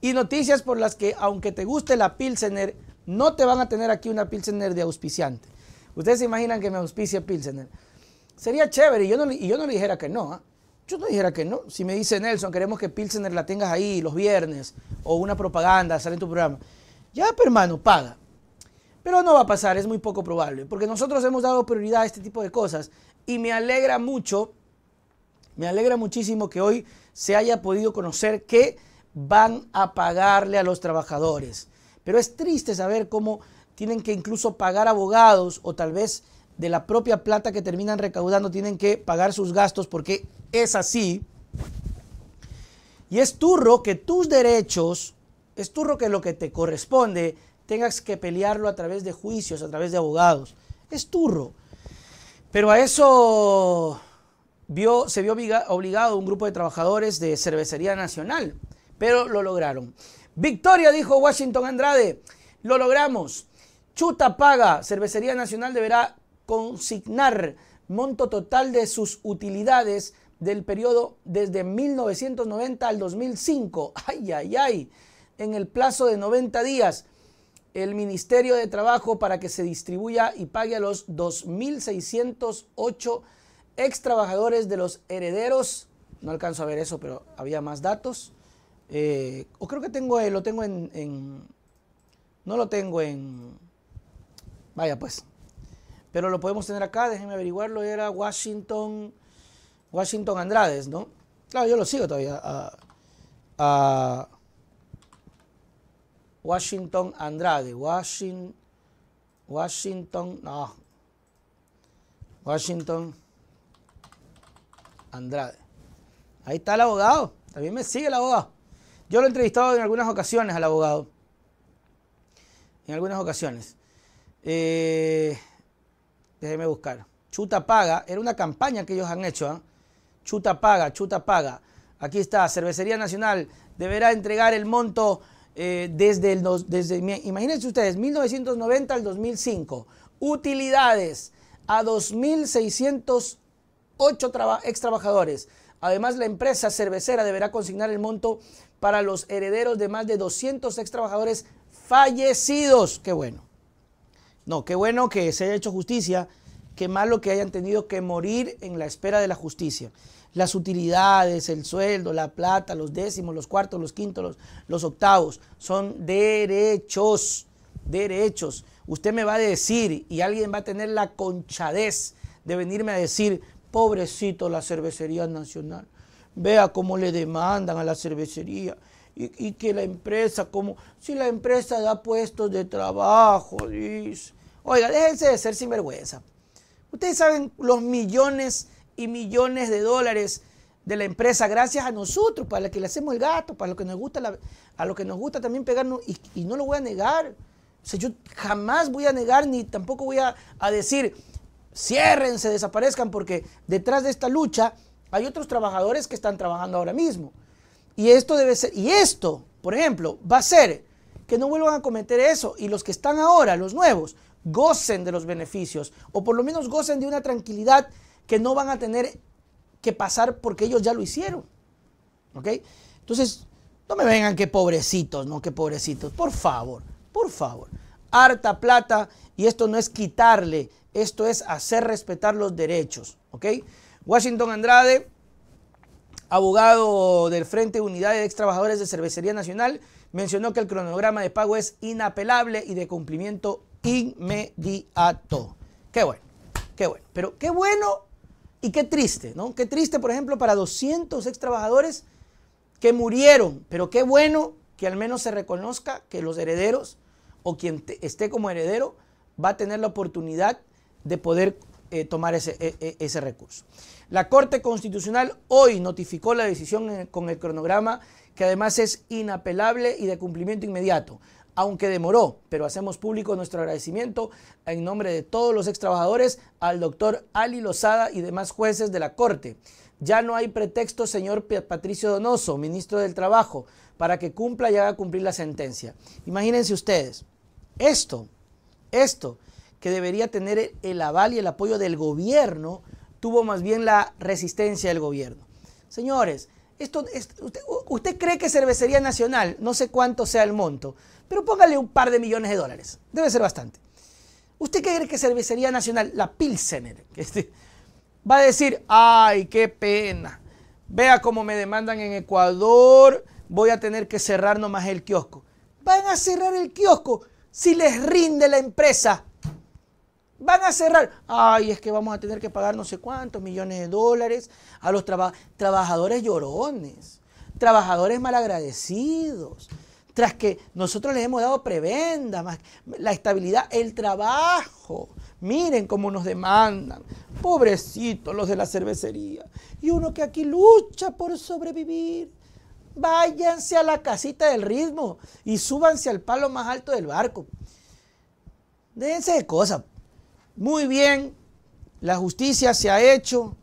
Y noticias por las que, aunque te guste la Pilsener, no te van a tener aquí una Pilsener de auspiciante. Ustedes se imaginan que me auspicia Pilsener. Sería chévere, y yo no, y yo no le dijera que no. ¿ah? Yo no dijera que no. Si me dice Nelson, queremos que Pilsener la tengas ahí los viernes, o una propaganda, sale en tu programa. Ya, hermano, paga. Pero no va a pasar, es muy poco probable, porque nosotros hemos dado prioridad a este tipo de cosas. Y me alegra mucho, me alegra muchísimo que hoy se haya podido conocer que van a pagarle a los trabajadores. Pero es triste saber cómo tienen que incluso pagar abogados o tal vez de la propia plata que terminan recaudando tienen que pagar sus gastos porque es así. Y es turro que tus derechos, es turro que lo que te corresponde tengas que pelearlo a través de juicios, a través de abogados. Es turro. Pero a eso vio, se vio obligado un grupo de trabajadores de Cervecería Nacional pero lo lograron. Victoria, dijo Washington Andrade, lo logramos. Chuta paga, Cervecería Nacional deberá consignar monto total de sus utilidades del periodo desde 1990 al 2005. Ay, ay, ay. En el plazo de 90 días, el Ministerio de Trabajo para que se distribuya y pague a los 2.608 ex trabajadores de los herederos. No alcanzo a ver eso, pero había más datos. Eh, o creo que tengo, lo tengo en, No lo tengo en... Vaya pues. Pero lo podemos tener acá, déjenme averiguarlo. Era Washington... Washington Andrades, ¿no? Claro, yo lo sigo todavía. A, Washington Andrade. Washington... Washington... No. Washington Andrade. Ahí está el abogado. También me sigue el abogado. Yo lo he entrevistado en algunas ocasiones al abogado. En algunas ocasiones. Déjenme eh, déjeme buscar. Chuta Paga, era una campaña que ellos han hecho. ¿ah? Chuta Paga, Chuta Paga. Aquí está, Cervecería Nacional deberá entregar el monto eh, desde el... Desde, imagínense ustedes, 1990 al 2005. Utilidades a 2.608 extrabajadores. ex trabajadores. Además, la empresa cervecera deberá consignar el monto para los herederos de más de 200 ex trabajadores fallecidos. Qué bueno. No, qué bueno que se haya hecho justicia. Qué malo que hayan tenido que morir en la espera de la justicia. Las utilidades, el sueldo, la plata, los décimos, los cuartos, los quintos, los, los octavos, son derechos, derechos. Usted me va a decir y alguien va a tener la conchadez de venirme a decir, Pobrecito la cervecería nacional. Vea cómo le demandan a la cervecería. Y, que la empresa, como si la empresa da puestos de trabajo, dice. Oiga, déjense de ser sinvergüenza. Ustedes saben los millones y millones de dólares de la empresa gracias a nosotros, para los que le hacemos el gato, para lo que nos gusta, a lo que nos gusta también pegarnos, y, no lo voy a negar. O sea, yo jamás voy a negar ni tampoco voy a, a decir, se desaparezcan, porque detrás de esta lucha hay otros trabajadores que están trabajando ahora mismo. Y esto debe ser, y esto, por ejemplo, va a ser que no vuelvan a cometer eso y los que están ahora, los nuevos, gocen de los beneficios o por lo menos gocen de una tranquilidad que no van a tener que pasar porque ellos ya lo hicieron. Entonces, no me vengan que pobrecitos, no que pobrecitos, por favor, por favor harta plata y esto no es quitarle, esto es hacer respetar los derechos. okay Washington Andrade, abogado del Frente Unidad de Ex Trabajadores de Cervecería Nacional, mencionó que el cronograma de pago es inapelable y de cumplimiento inmediato. Qué bueno, qué bueno. Pero qué bueno y qué triste, ¿no? Qué triste, por ejemplo, para 200 ex trabajadores que murieron, pero qué bueno que al menos se reconozca que los herederos o quien esté como heredero va a tener la oportunidad de poder eh, tomar e, e, ese, recurso. La Corte Constitucional hoy notificó la decisión con el cronograma que además es inapelable y de cumplimiento inmediato, aunque demoró, pero hacemos público nuestro agradecimiento en nombre de todos los extrabajadores al doctor Ali Lozada y demás jueces de la Corte. Ya no hay pretexto, señor Patricio Donoso, ministro del Trabajo, para que cumpla y haga cumplir la sentencia. Imagínense ustedes, esto, esto que debería tener el aval y el apoyo del gobierno, tuvo más bien la resistencia del gobierno. Señores, esto, usted, cree que Cervecería Nacional, no sé cuánto sea el monto, pero póngale un par de millones de dólares, debe ser bastante. ¿Usted cree que Cervecería Nacional, la Pilsener, que este, va a decir, ay, qué pena, vea cómo me demandan en Ecuador, voy a tener que cerrar nomás el kiosco? Van a cerrar el kiosco si les rinde la empresa. Van a cerrar. Ay, es que vamos a tener que pagar no sé cuántos millones de dólares a los trabajadores llorones, trabajadores malagradecidos. Tras que nosotros les hemos dado prebenda, la estabilidad, el trabajo. Miren cómo nos demandan. Pobrecitos los de la cervecería. Y uno que aquí lucha por sobrevivir váyanse a la casita del ritmo y súbanse al palo más alto del barco. Déjense de cosas. Muy bien, la justicia se ha hecho,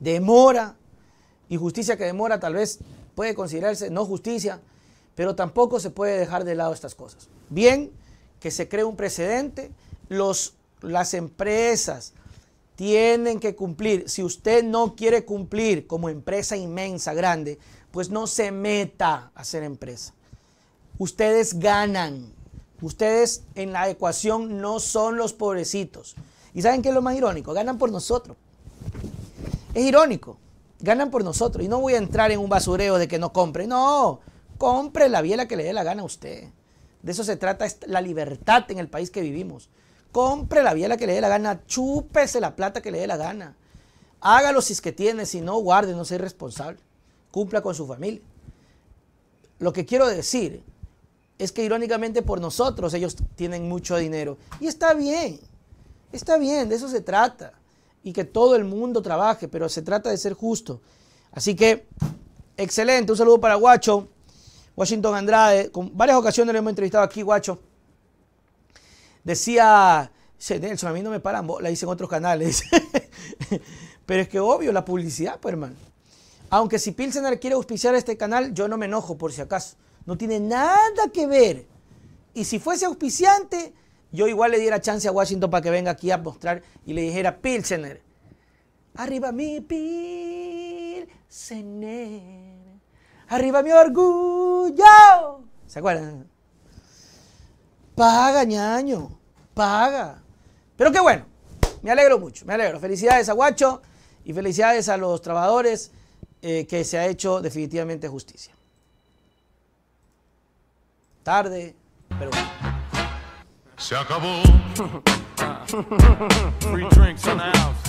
demora, y justicia que demora tal vez puede considerarse no justicia, pero tampoco se puede dejar de lado estas cosas. Bien, que se cree un precedente, los, las empresas, tienen que cumplir. Si usted no quiere cumplir como empresa inmensa, grande, pues no se meta a ser empresa. Ustedes ganan. Ustedes en la ecuación no son los pobrecitos. ¿Y saben qué es lo más irónico? Ganan por nosotros. Es irónico. Ganan por nosotros. Y no voy a entrar en un basureo de que no compre. No, compre la biela que le dé la gana a usted. De eso se trata la libertad en el país que vivimos compre la biela que le dé la gana, chúpese la plata que le dé la gana. Hágalo si es que tiene, si no, guarde, no sea responsable. Cumpla con su familia. Lo que quiero decir es que irónicamente por nosotros ellos tienen mucho dinero. Y está bien, está bien, de eso se trata. Y que todo el mundo trabaje, pero se trata de ser justo. Así que, excelente, un saludo para Guacho, Washington Andrade. Con varias ocasiones le hemos entrevistado aquí, Guacho. Decía, Nelson, a mí no me paran, la dicen otros canales. Pero es que obvio, la publicidad, pues hermano. Aunque si Pilsener quiere auspiciar este canal, yo no me enojo por si acaso. No tiene nada que ver. Y si fuese auspiciante, yo igual le diera chance a Washington para que venga aquí a mostrar y le dijera Pilsener. Arriba mi Pilsener. Arriba mi orgullo. ¿Se acuerdan? Paga, ñaño, paga. Pero qué bueno, me alegro mucho, me alegro. Felicidades a Guacho y felicidades a los trabajadores eh, que se ha hecho definitivamente justicia. Tarde, pero bueno. Se acabó.